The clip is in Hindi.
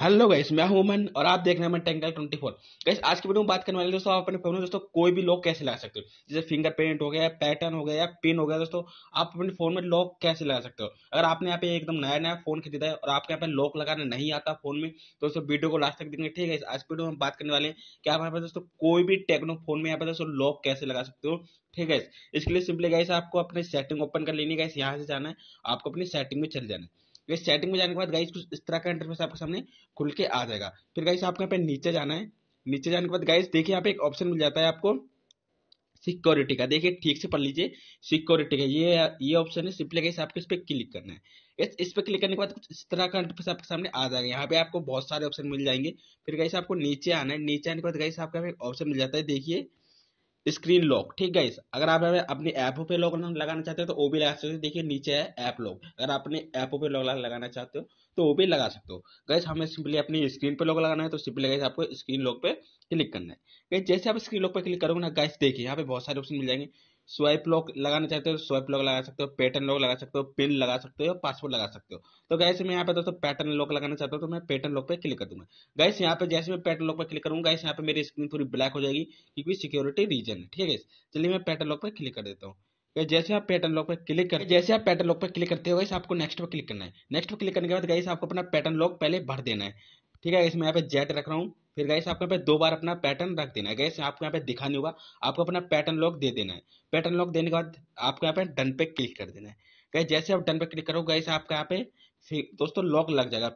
हेलो गाइस मैं हूं मन और आप देख रहे हैं टेंगल ट्वेंटी फोर गाइस आज की वीडियो में बात करने वाले दोस्तों आप अपने फोन में दोस्तों कोई भी लॉक कैसे लगा सकते हो जैसे फिंगरप्रिंट हो गया पैटर्न हो गया या पिन हो गया दोस्तों आप अपने फोन में लॉक कैसे लगा सकते हो अगर आपने यहाँ पे एकदम नया नया फोन खरीदा है और आपके यहाँ पे लॉक लगाना नहीं आता फोन में तो दोस्तों वीडियो को लास्ट तक देखेंगे ठीक है आज की वीडियो में बात करने वाले कि आप यहाँ पे दोस्तों कोई भी टेक्नो फोन में यहाँ पे दोस्तों लॉक कैसे लगा सकते हो ठीक है इसके लिए सिंपली गाइस आपको अपनी सेटिंग ओपन कर लेनी गाइस यहाँ से जाना है आपको अपनी सेटिंग में चले जाना है गाइस तो सेटिंग में जाने के बाद गाइस कुछ इस तरह का इंटरफेस आपके सामने खुल के आ जाएगा फिर गाइस आपको यहाँ पे नीचे जाना है नीचे जाने के बाद गाइस देखिए यहाँ पे एक ऑप्शन मिल जाता है आपको सिक्योरिटी का देखिए ठीक से पढ़ लीजिए सिक्योरिटी का ये ये ऑप्शन है सिंपली गाइस आपको इस पर क्लिक करना है इस इस पर क्लिक करने के बाद कुछ इस तरह का इंटरफेस आपके सामने आ जाएगा यहाँ पे आपको बहुत सारे ऑप्शन मिल जाएंगे फिर गाइस आपको नीचे आना है नीचे आने के बाद गाइस आपका ऑप्शन मिल जाता है देखिए स्क्रीन लॉक ठीक है अगर आप अपने ऐपों पे लॉक लगाना चाहते हो तो वो भी लगा सकते हो देखिए नीचे है ऐप लॉक अगर आप अपने ऐपों पे लॉक लगाना चाहते हो तो वो भी लगा सकते हो गैस हमें सिंपली अपनी स्क्रीन पे लॉक लगाना है तो सिंपली गैस आपको स्क्रीन लॉक पे क्लिक करना है गैस जैसे आप स्क्रीन लॉक पे क्लिक करोगे ना गैस देखिए यहाँ पे बहुत सारे ऑप्शन मिल जाएंगे स्वाइप लॉक लगाना चाहते हो स्वाइप लॉक लगा सकते हो पैटर्न लॉक लगा सकते हो पिन लगा सकते हो पासवर्ड लगा सकते हो तो गैस मैं यहाँ पे दोस्तों पैटर्न लॉक लगाना चाहता हूँ तो मैं पैटर्न लॉक पे क्लिक कर दूंगा गैस यहाँ पे जैसे मैं पैटर्न लॉक पे क्लिक करूँगा गैस यहाँ पे मेरी स्क्रीन पूरी ब्लैक हो जाएगी क्योंकि सिक्योरिटी रीजन है ठीक है गैस चलिए मैं पैटर्न लॉक पे क्लिक कर देता हूँ तो जैसे आप पैटर्न लॉक पर क्लिक करें जैसे आप पैटर्न लॉक पर क्लिक करते हो गैस आपको नेक्स्ट पर क्लिक करना है नेक्स्ट पर क्लिक करने के बाद गैस आपको अपना पैटर्न लॉक पहले भर देना है ठीक है इसमें यहाँ पे जेट रख रहा हूँ फिर गैस आपको यहाँ पे दो बार अपना पैटर्न रख देना है गैस आपको यहाँ पे दिखा नहीं होगा आपको अपना पैटर्न लॉक दे देना है पैटर्न लॉक देने के बाद आपको यहाँ पे डन पे क्लिक कर देना है गैस जैसे आप डन पे क्लिक करोगे गैस आपको यहाँ पे दोस्तों लॉक लग जाएगा